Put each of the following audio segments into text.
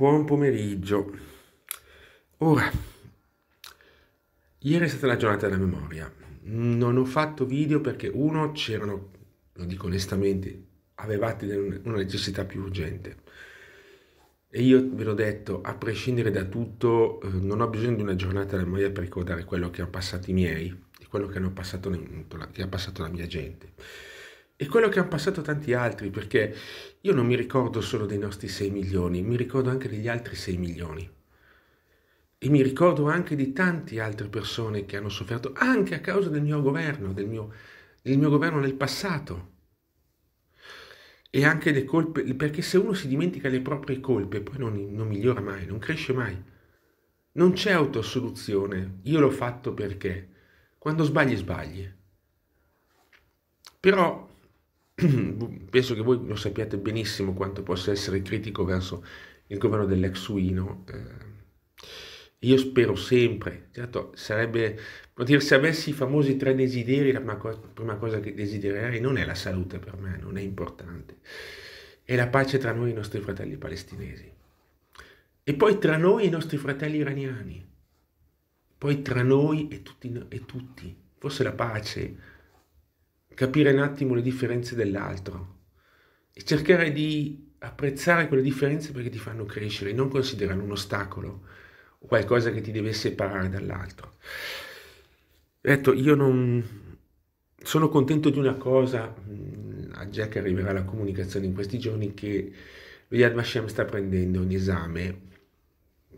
Buon pomeriggio. Ora, ieri è stata la giornata della memoria. Non ho fatto video perché uno c'erano, lo dico onestamente, avevate una necessità più urgente. E io ve l'ho detto, a prescindere da tutto, eh, non ho bisogno di una giornata della memoria per ricordare quello che hanno passato i miei, di quello che, passato, che ha passato la mia gente e quello che hanno passato tanti altri, perché io non mi ricordo solo dei nostri 6 milioni, mi ricordo anche degli altri 6 milioni. E mi ricordo anche di tante altre persone che hanno sofferto anche a causa del mio governo, del mio, del mio governo nel passato. E anche le colpe, perché se uno si dimentica le proprie colpe, poi non, non migliora mai, non cresce mai. Non c'è autosoluzione. Io l'ho fatto perché quando sbagli sbagli. Però penso che voi lo sappiate benissimo quanto possa essere critico verso il governo dell'ex Uino. Eh, io spero sempre, certo sarebbe, per dire, se avessi i famosi tre desideri, la prima cosa che desidererei non è la salute per me, non è importante, è la pace tra noi e i nostri fratelli palestinesi. E poi tra noi e i nostri fratelli iraniani, poi tra noi e tutti, e tutti. forse la pace capire un attimo le differenze dell'altro e cercare di apprezzare quelle differenze perché ti fanno crescere, non considerare un ostacolo o qualcosa che ti deve separare dall'altro. Detto, io non sono contento di una cosa, mm, a Jack arriverà la comunicazione in questi giorni che Yad Vashem sta prendendo un esame,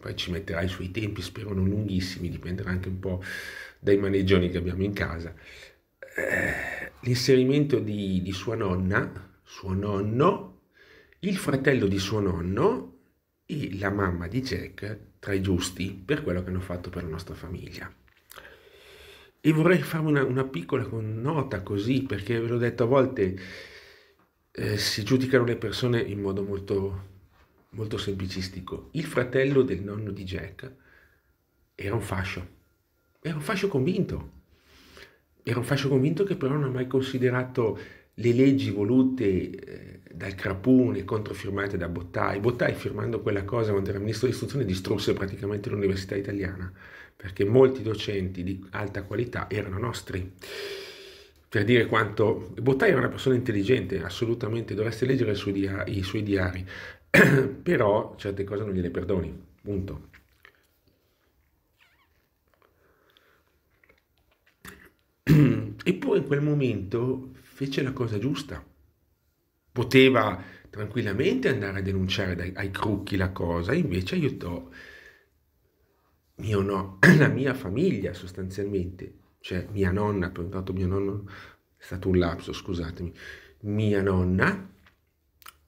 poi ci metterà i suoi tempi, spero non lunghissimi, dipenderà anche un po' dai maneggioni che abbiamo in casa. Eh, l'inserimento di, di sua nonna, suo nonno, il fratello di suo nonno e la mamma di Jack tra i giusti per quello che hanno fatto per la nostra famiglia. E vorrei farvi una, una, piccola nota così, perché ve l'ho detto a volte eh, si giudicano le persone in modo molto, molto semplicistico. Il fratello del nonno di Jack era un fascio, era un fascio convinto era un fascio convinto che però non ha mai considerato le leggi volute eh, dal Crapun e controfirmate da Bottai. Bottai, firmando quella cosa quando era ministro di istruzione distrusse praticamente l'università italiana, perché molti docenti di alta qualità erano nostri. Per dire quanto... Bottai era una persona intelligente, assolutamente, dovreste leggere i suoi diari, i suoi diari. però certe cose non gliele perdoni, punto. Eppure in quel momento fece la cosa giusta. Poteva tranquillamente andare a denunciare dai, ai crocchi la cosa, invece aiutò mio no, la mia famiglia sostanzialmente, cioè mia nonna, per tanto mio nonno è stato un lapso, scusatemi, mia nonna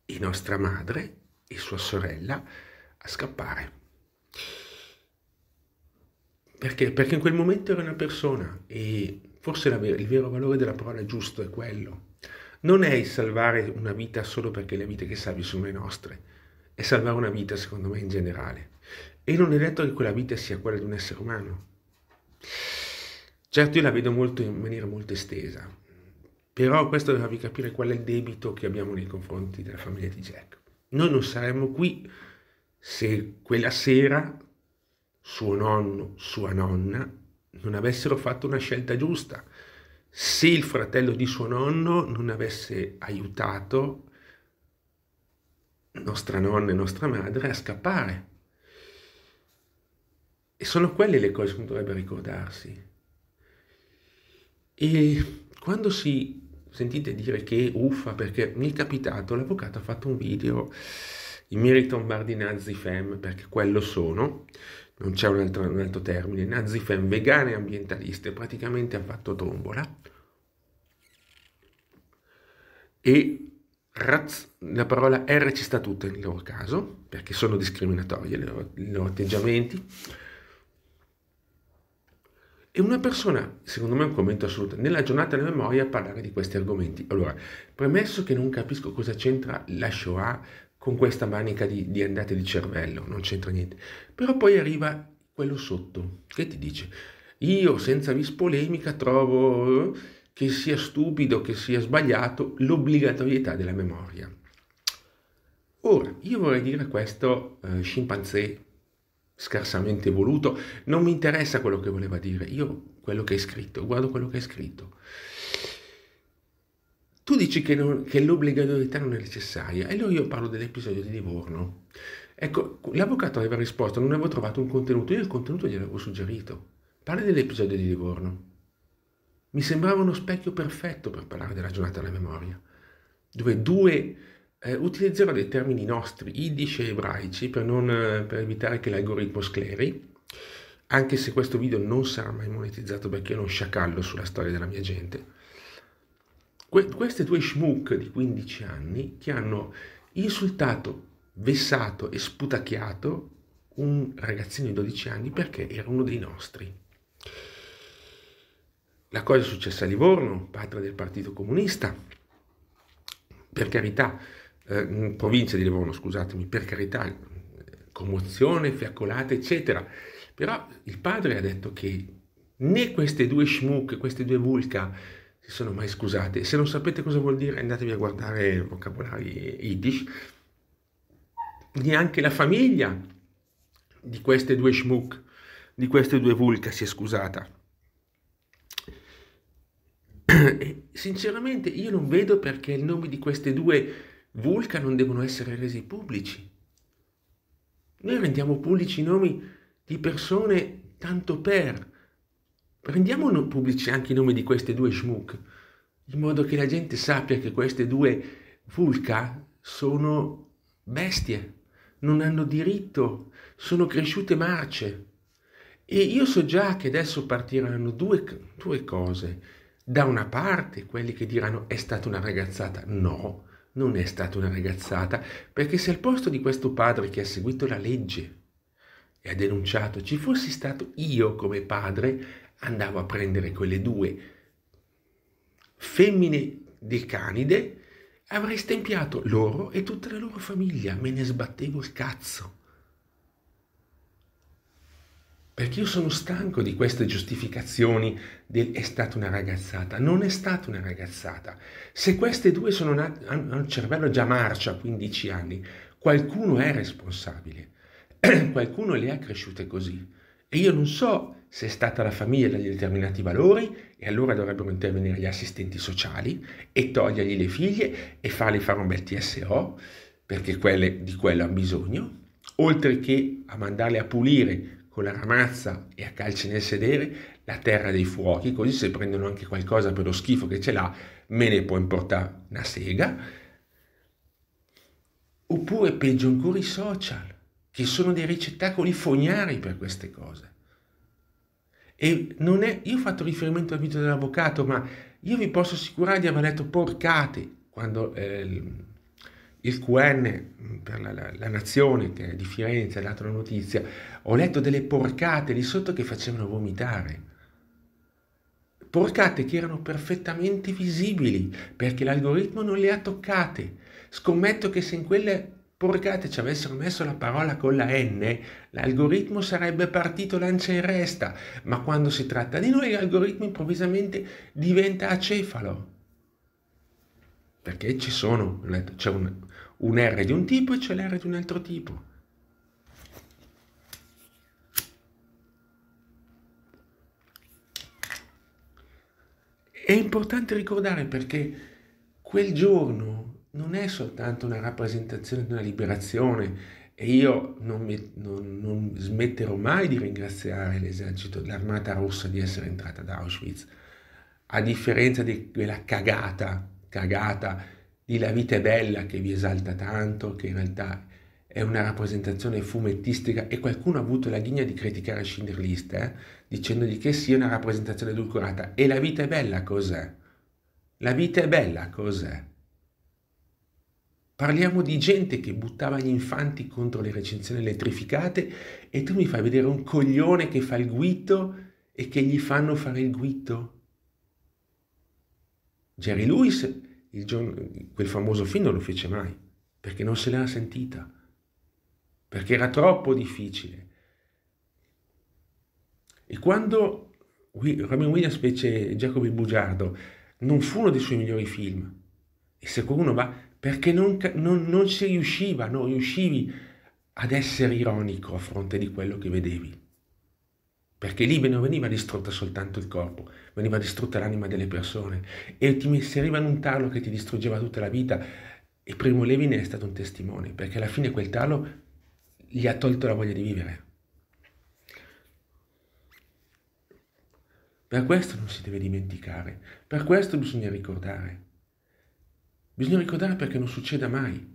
e nostra madre e sua sorella a scappare. Perché? Perché in quel momento era una persona e Forse il vero valore della parola giusto è quello. Non è il salvare una vita solo perché le vite che salvi sono le nostre, è salvare una vita secondo me in generale. E non è detto che quella vita sia quella di un essere umano. Certo io la vedo molto, in maniera molto estesa, però questo deve farvi capire qual è il debito che abbiamo nei confronti della famiglia di Jack. Noi non saremmo qui se quella sera suo nonno, sua nonna non avessero fatto una scelta giusta, se il fratello di suo nonno non avesse aiutato nostra nonna e nostra madre a scappare. E sono quelle le cose che dovrebbe ricordarsi. E quando si sentite dire che uffa perché mi è capitato, l'avvocato ha fatto un video i Militon Bardi Nazifem, perché quello sono, non c'è un altro, un altro termine, Nazifem vegane e ambientaliste, praticamente hanno fatto tombola. E Raz, la parola R ci sta tutta nel loro caso, perché sono discriminatorie i loro, loro atteggiamenti. E una persona, secondo me è un commento assoluto, nella giornata della memoria parlare di questi argomenti. Allora, premesso che non capisco cosa c'entra la Shoah con questa manica di, di andate di cervello, non c'entra niente. Però poi arriva quello sotto che ti dice, io senza vispolemica trovo eh, che sia stupido, che sia sbagliato l'obbligatorietà della memoria. Ora, io vorrei dire questo eh, scimpanzé scarsamente voluto, non mi interessa quello che voleva dire, io quello che è scritto, guardo quello che è scritto. Tu dici che, non, che l'obbligatorietà non è necessaria, e allora io parlo dell'episodio di Livorno. Ecco, l'avvocato aveva risposto, non avevo trovato un contenuto, io il contenuto gliel'avevo suggerito. Parli dell'episodio di Livorno. Mi sembrava uno specchio perfetto per parlare della giornata della memoria, dove due eh, utilizzerò dei termini nostri, idish e ebraici, per, non, eh, per evitare che l'algoritmo scleri, anche se questo video non sarà mai monetizzato perché io non sciacallo sulla storia della mia gente que- queste due schmuck di 15 anni che hanno insultato, vessato e sputacchiato un ragazzino di 12 anni perché era uno dei nostri. La cosa è successa a Livorno, patria del Partito Comunista. Per carità, eh, provincia di Livorno, scusatemi, per carità, commozione, fiaccolate, eccetera. Però il padre ha detto che né queste due schmuck, queste due vulca, si sono mai scusate. Se non sapete cosa vuol dire andatevi a guardare vocabolari yiddish. Neanche la famiglia di queste due schmuck, di queste due vulca si è scusata. E sinceramente io non vedo perché i nomi di queste due vulca non devono essere resi pubblici. Noi rendiamo pubblici i nomi di persone tanto per, rendiamo pubblici anche i nomi di queste due schmuck, in modo che la gente sappia che queste due vulca sono bestie, non hanno diritto, sono cresciute marce. E io so già che adesso partiranno due, due cose. Da una parte quelli che diranno è stata una ragazzata, no, non è stata una ragazzata, perché se al posto di questo padre che ha seguito la legge e ha denunciato ci fossi stato io come padre, andavo a prendere quelle due femmine del canide, avrei stempiato loro e tutta la loro famiglia, me ne sbattevo il cazzo. Perché io sono stanco di queste giustificazioni del è stata una ragazzata. Non è stata una ragazzata. Se queste due sono nate, hanno un cervello già marcia a 15 anni, qualcuno è responsabile. qualcuno le ha cresciute così. E io non so se è stata la famiglia di determinati valori, e allora dovrebbero intervenire gli assistenti sociali e togliergli le figlie e farle fare un bel TSO, perché quelle, di quello hanno bisogno, oltre che a mandarle a pulire con la ramazza e a calci nel sedere la terra dei fuochi, così se prendono anche qualcosa per lo schifo che ce l'ha, me ne può importare una sega. Oppure peggio ancora i social, che sono dei ricettacoli fognari per queste cose. E non è, io ho fatto riferimento al video dell'avvocato, ma io vi posso assicurare di aver letto porcate quando eh, il, il, QN mm, per la, la, la, Nazione che di Firenze ha dato la notizia, ho letto delle porcate lì sotto che facevano vomitare. Porcate che erano perfettamente visibili perché l'algoritmo non le ha toccate. Scommetto che se in quelle porcate ci avessero messo la parola con la N, l'algoritmo sarebbe partito lancia in resta, ma quando si tratta di noi l'algoritmo improvvisamente diventa acefalo. Perché ci sono, c'è un, un R di un tipo e c'è l'R di un altro tipo. È importante ricordare perché quel giorno non è soltanto una rappresentazione di una liberazione e io non, mi, non, non smetterò mai di ringraziare l'esercito, l'armata rossa di essere entrata ad Auschwitz, a differenza di quella cagata, cagata di La vita è bella che vi esalta tanto, che in realtà è una rappresentazione fumettistica e qualcuno ha avuto la ghigna di criticare Schindler List, eh, dicendogli che sia una rappresentazione edulcorata. E La vita è bella cos'è? La vita è bella cos'è? Parliamo di gente che buttava gli infanti contro le recinzioni elettrificate e tu mi fai vedere un coglione che fa il guitto e che gli fanno fare il guitto. Jerry Lewis, giorno, quel famoso film, non lo fece mai, perché non se l'era sentita, perché era troppo difficile. E quando Robin Williams fece Jacob il Bugiardo, non fu uno dei suoi migliori film. E se qualcuno va, perché non, non, non si riusciva, non riuscivi ad essere ironico a fronte di quello che vedevi. Perché lì non veniva distrutta soltanto il corpo, veniva distrutta l'anima delle persone e ti inseriva in un tarlo che ti distruggeva tutta la vita. E Primo Levi ne è stato un testimone, perché alla fine quel tarlo gli ha tolto la voglia di vivere. Per questo non si deve dimenticare, per questo bisogna ricordare. Bisogna ricordare perché non succeda mai,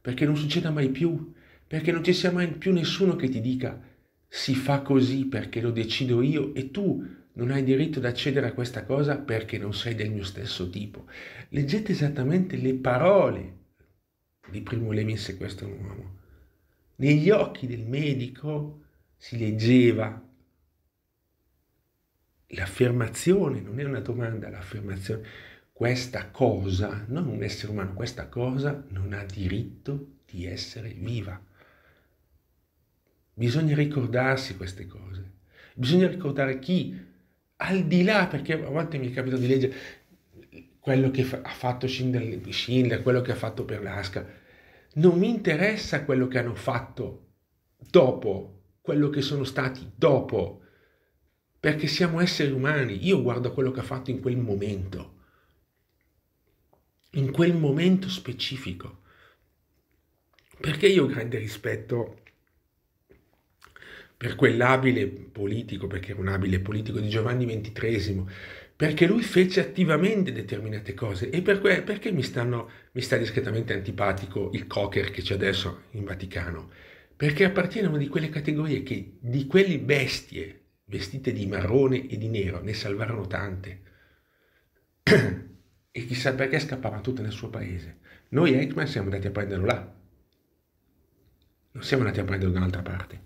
perché non succeda mai più, perché non ci sia mai più nessuno che ti dica si fa così perché lo decido io e tu non hai diritto ad accedere a questa cosa perché non sei del mio stesso tipo. Leggete esattamente le parole di Primo Levi se questo è un uomo. Negli occhi del medico si leggeva l'affermazione, non è una domanda l'affermazione questa cosa, non un essere umano, questa cosa non ha diritto di essere viva. Bisogna ricordarsi queste cose. Bisogna ricordare chi, al di là, perché a volte mi è capitato di leggere quello che ha fatto Schindler, quello che ha fatto Perlasca. Non mi interessa quello che hanno fatto dopo, quello che sono stati dopo, perché siamo esseri umani. Io guardo quello che ha fatto in quel momento in quel momento specifico. Perché io ho grande rispetto per quell'abile politico, perché era un abile politico di Giovanni XXIII, perché lui fece attivamente determinate cose e per que- perché mi, stanno, mi sta discretamente antipatico il cocker che c'è adesso in Vaticano? Perché appartiene a una di quelle categorie che di quelle bestie vestite di marrone e di nero ne salvarono tante. e chissà perché scappavano tutte nel suo paese. Noi Eichmann siamo andati a prenderlo là, non siamo andati a prenderlo da un'altra parte.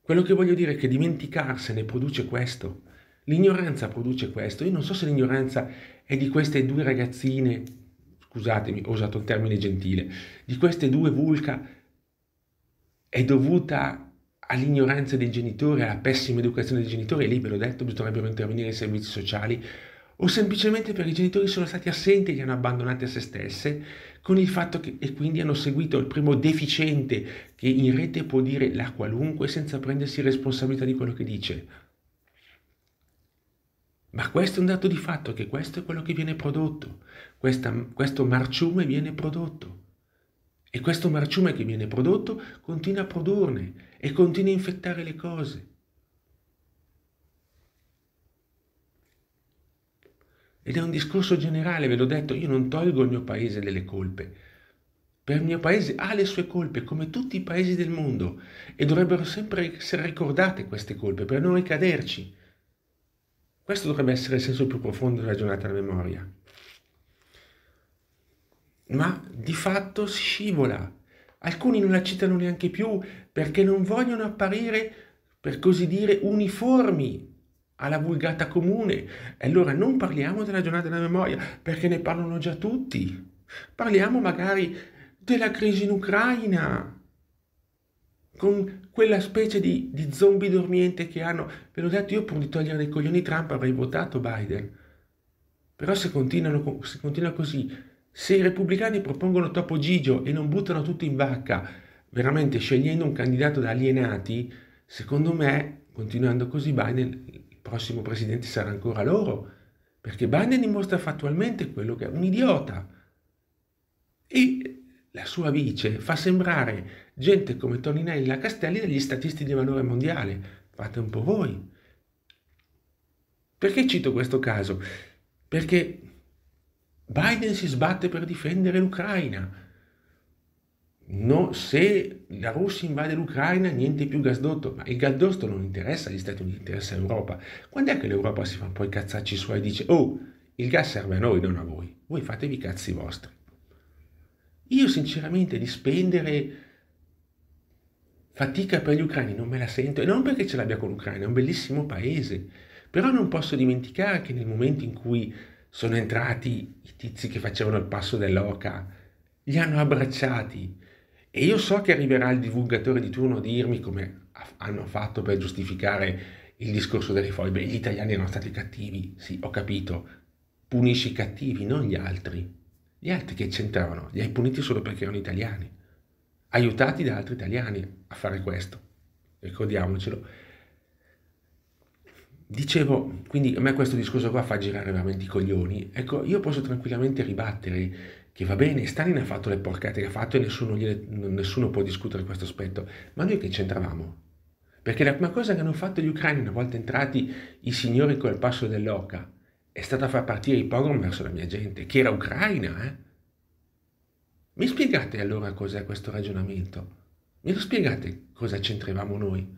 Quello che voglio dire è che dimenticarsene produce questo, l'ignoranza produce questo. Io non so se l'ignoranza è di queste due ragazzine, scusatemi, ho usato il termine gentile, di queste due vulca è dovuta all'ignoranza dei genitori, alla pessima educazione dei genitori, e lì ve l'ho detto, bisognerebbero intervenire i servizi sociali o semplicemente perché i genitori sono stati assenti e li hanno abbandonati a se stesse, con il fatto che e quindi hanno seguito il primo deficiente che in rete può dire la qualunque senza prendersi responsabilità di quello che dice. Ma questo è un dato di fatto, che questo è quello che viene prodotto, Questa, questo marciume viene prodotto. E questo marciume che viene prodotto continua a produrne e continua a infettare le cose. Ed è un discorso generale, ve l'ho detto, io non tolgo il mio paese delle colpe. Per il mio paese ha le sue colpe, come tutti i paesi del mondo, e dovrebbero sempre essere ricordate queste colpe per non ricaderci. Questo dovrebbe essere il senso più profondo della giornata della memoria. Ma di fatto si scivola. Alcuni non la citano neanche più perché non vogliono apparire, per così dire, uniformi alla vulgata comune. E allora non parliamo della giornata della memoria, perché ne parlano già tutti. Parliamo magari della crisi in Ucraina, con quella specie di, di zombie dormiente che hanno. Ve l'ho detto, io pur di togliere dei coglioni Trump avrei votato Biden. Però se, se continua così, se i repubblicani propongono Topo Gigio e non buttano tutto in vacca, veramente scegliendo un candidato da alienati, secondo me, continuando così, Biden prossimo presidente sarà ancora loro, perché Biden dimostra fattualmente quello che è un idiota. E la sua vice fa sembrare gente come Toninella Castelli degli statisti di valore mondiale. Fate un po' voi. Perché cito questo caso? Perché Biden si sbatte per difendere l'Ucraina No, se la Russia invade l'Ucraina niente più gasdotto, ma il gasdotto non interessa agli Stati Uniti, interessa all'Europa. Quando è che l'Europa si fa poi cazzacci suoi e dice oh, il gas serve a noi, non a voi, voi fatevi i cazzi vostri. Io sinceramente di spendere fatica per gli ucraini non me la sento, e non perché ce l'abbia con l'Ucraina, è un bellissimo paese, però non posso dimenticare che nel momento in cui sono entrati i tizi che facevano il passo dell'oca, li hanno abbracciati, e io so che arriverà il divulgatore di turno a dirmi come hanno fatto per giustificare il discorso delle foibe. Gli italiani erano stati cattivi, sì, ho capito. Punisci i cattivi, non gli altri. Gli altri che c'entravano, li hai puniti solo perché erano italiani, aiutati da altri italiani a fare questo. Ricordiamocelo. Dicevo, quindi a me questo discorso qua fa girare veramente i coglioni. Ecco, io posso tranquillamente ribattere che va bene, Stalin ha fatto le porcate che ha fatto e nessuno, gliele, nessuno può discutere questo aspetto, ma noi che c'entravamo? Perché la prima cosa che hanno fatto gli ucraini una volta entrati i signori col passo dell'oca è stata far partire i pogrom verso la mia gente, che era ucraina, eh? Mi spiegate allora cos'è questo ragionamento? Mi lo spiegate cosa c'entravamo noi?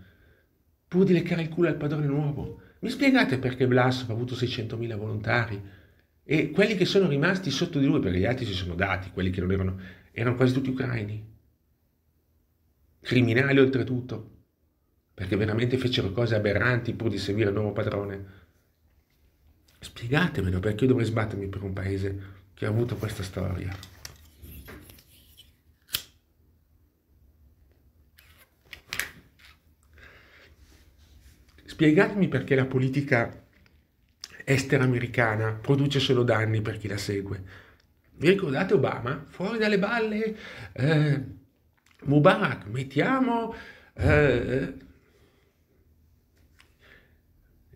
Pur di leccare il culo al padrone nuovo? Mi spiegate perché Blasov ha avuto 600.000 volontari? E quelli che sono rimasti sotto di lui, perché gli altri si sono dati, quelli che non erano, erano quasi tutti ucraini. Criminali oltretutto, perché veramente fecero cose aberranti pur di seguire il nuovo padrone. Spiegatemelo, perché io dovrei sbattermi per un paese che ha avuto questa storia. Spiegatemi perché la politica estera americana produce solo danni per chi la segue. Vi ricordate Obama? Fuori dalle balle, eh, Mubarak, mettiamo eh,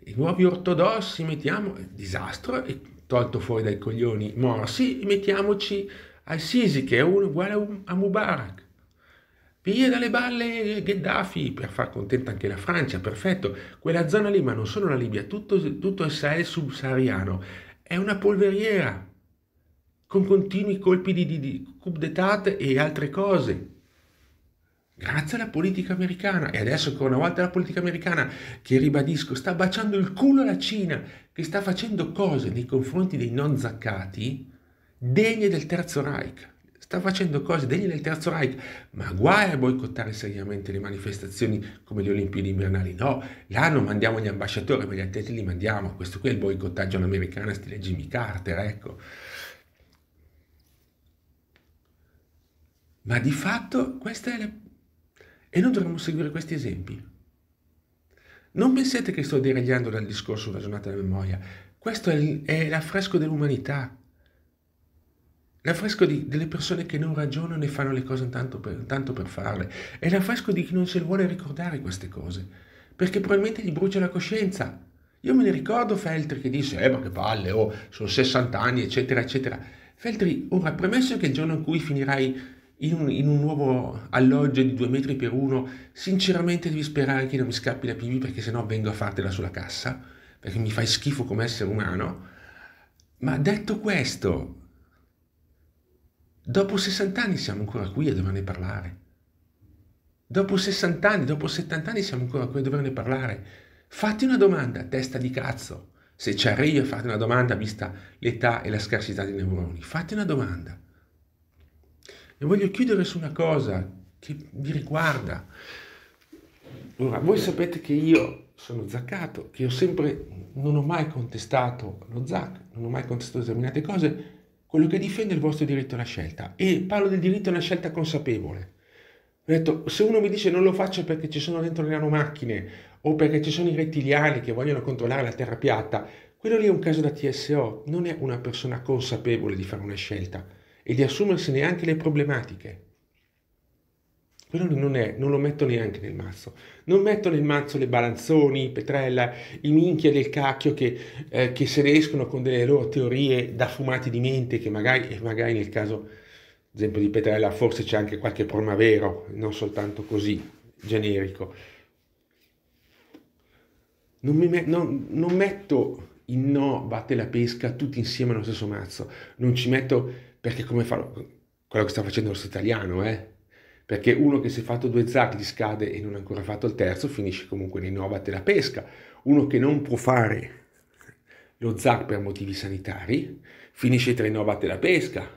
i nuovi ortodossi, mettiamo disastro, e tolto fuori dai coglioni Morsi, mettiamoci al Sisi che è uno uguale a Mubarak. Piglia dalle balle Gheddafi per far contenta anche la Francia, perfetto. Quella zona lì, ma non solo la Libia, tutto, tutto il Sahel subsahariano è una polveriera con continui colpi di, di, di coup d'état e altre cose. Grazie alla politica americana. E adesso ancora una volta la politica americana che, ribadisco, sta baciando il culo alla Cina, che sta facendo cose nei confronti dei non zaccati degne del Terzo Reich sta facendo cose degne del Terzo Reich, ma guai a boicottare seriamente le manifestazioni come le Olimpiadi invernali. No, là non mandiamo gli ambasciatori, ma gli atleti li mandiamo. Questo qui è il boicottaggio all'americana stile Jimmy Carter, ecco. Ma di fatto questa è la... E noi dovremmo seguire questi esempi. Non pensate che sto deragliando dal discorso sulla giornata della memoria. Questo è l'affresco dell'umanità. L'affresco di, delle persone che non ragionano e fanno le cose tanto per, tanto per farle. È l'affresco di chi non se le vuole ricordare queste cose, perché probabilmente gli brucia la coscienza. Io me ne ricordo Feltri che disse, eh ma che palle, oh, sono 60 anni, eccetera, eccetera. Feltri, ora, premesso che il giorno in cui finirai in un, in un, nuovo alloggio di due metri per uno, sinceramente devi sperare che non mi scappi la PV perché sennò vengo a fartela sulla cassa, perché mi fai schifo come essere umano. Ma detto questo, Dopo 60 anni siamo ancora qui a doverne parlare. Dopo 60 anni, dopo 70 anni siamo ancora qui a doverne parlare. Fatti una domanda, testa di cazzo. Se ci arrivi a farti una domanda, vista l'età e la scarsità dei neuroni, Fatti una domanda. E voglio chiudere su una cosa che vi riguarda. Ora, voi sapete che io sono zaccato, che io sempre, non ho mai contestato lo zac, non ho mai contestato determinate cose, quello che difende il vostro diritto alla scelta e parlo del diritto alla scelta consapevole. Ho detto, se uno mi dice non lo faccio perché ci sono dentro le nanomacchine o perché ci sono i rettiliani che vogliono controllare la terra piatta, quello lì è un caso da TSO, non è una persona consapevole di fare una scelta e di assumersene anche le problematiche però non, è, non, lo metto neanche nel mazzo. Non metto nel mazzo le Balanzoni, Petrella, i minchia del cacchio che, eh, che se riescono con delle loro teorie da fumati di mente che magari, magari nel caso, esempio di Petrella, forse c'è anche qualche problema vero, non soltanto così, generico. Non, me, non, non metto il no batte la pesca tutti insieme allo stesso mazzo, non ci metto perché come fa quello che sta facendo lo stesso italiano, eh? perché uno che si è fatto due zacchi scade e non ha ancora fatto il terzo finisce comunque nei nove a pesca. Uno che non può fare lo zac per motivi sanitari finisce tra i nove a pesca,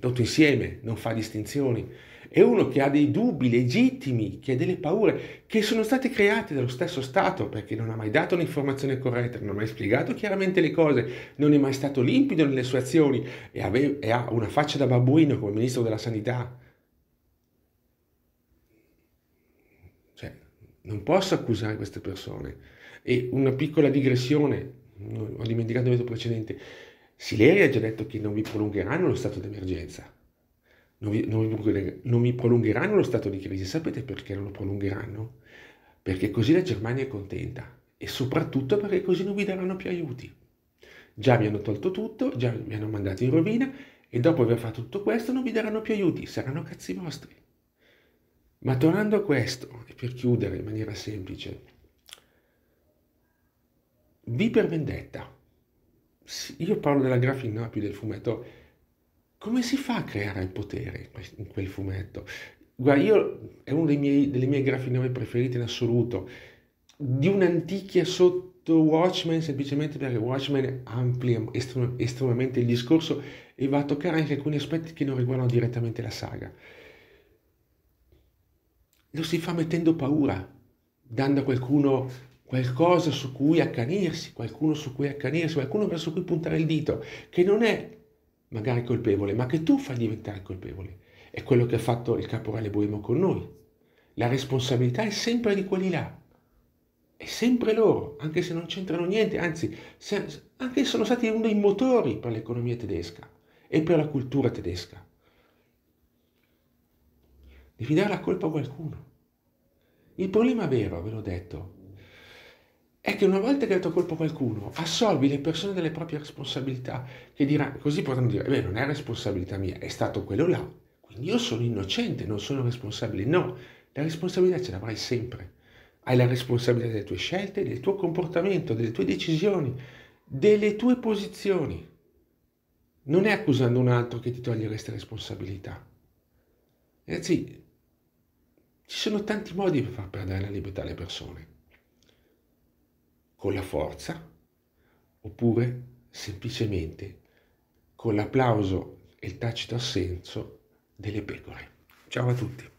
tutto insieme, non fa distinzioni. E uno che ha dei dubbi legittimi, che ha delle paure, che sono state create dallo stesso Stato perché non ha mai dato un'informazione corretta, non ha mai spiegato chiaramente le cose, non è mai stato limpido nelle sue azioni e, ave- e ha una faccia da babbuino come Ministro della Sanità non posso accusare queste persone. E una piccola digressione, ho dimenticato il veto precedente, Sileri ha già detto che non vi prolungheranno lo stato d'emergenza, non vi, non, vi, non vi prolungheranno lo stato di crisi. Sapete perché non lo prolungheranno? Perché così la Germania è contenta e soprattutto perché così non vi daranno più aiuti. Già vi hanno tolto tutto, già vi hanno mandato in rovina e dopo aver fatto tutto questo non vi daranno più aiuti, saranno cazzi vostri. Ma tornando a questo, e per chiudere in maniera semplice, vi per vendetta. Io parlo della graphic novel del fumetto. Come si fa a creare il potere in quel fumetto? Guarda, io è una delle mie graphic novel preferite in assoluto. Di un'antichia sotto Watchmen, semplicemente perché Watchmen amplia estremamente il discorso e va a toccare anche alcuni aspetti che non riguardano direttamente la saga lo si fa mettendo paura, dando a qualcuno qualcosa su cui accanirsi, qualcuno su cui accanirsi, qualcuno verso cui puntare il dito, che non è magari colpevole, ma che tu fai diventare colpevole. È quello che ha fatto il caporale Boemo con noi. La responsabilità è sempre di quelli là, è sempre loro, anche se non c'entrano niente, anzi, se, anche se sono stati uno dei motori per l'economia tedesca e per la cultura tedesca. Devi dare la colpa a qualcuno. Il problema vero, ve l'ho detto, è che una volta che hai dato colpo a qualcuno, assolvi le persone delle proprie responsabilità, che dirà, così potranno dire, eh beh, non è responsabilità mia, è stato quello là, quindi io sono innocente, non sono responsabile. No, la responsabilità ce l'avrai sempre. Hai la responsabilità delle tue scelte, del tuo comportamento, delle tue decisioni, delle tue posizioni. Non è accusando un altro che ti toglie queste responsabilità. Ragazzi, eh ci sono tanti modi per far perdere la libertà alle persone. Con la forza, oppure semplicemente con l'applauso e il tacito assenso delle pecore. Ciao a tutti.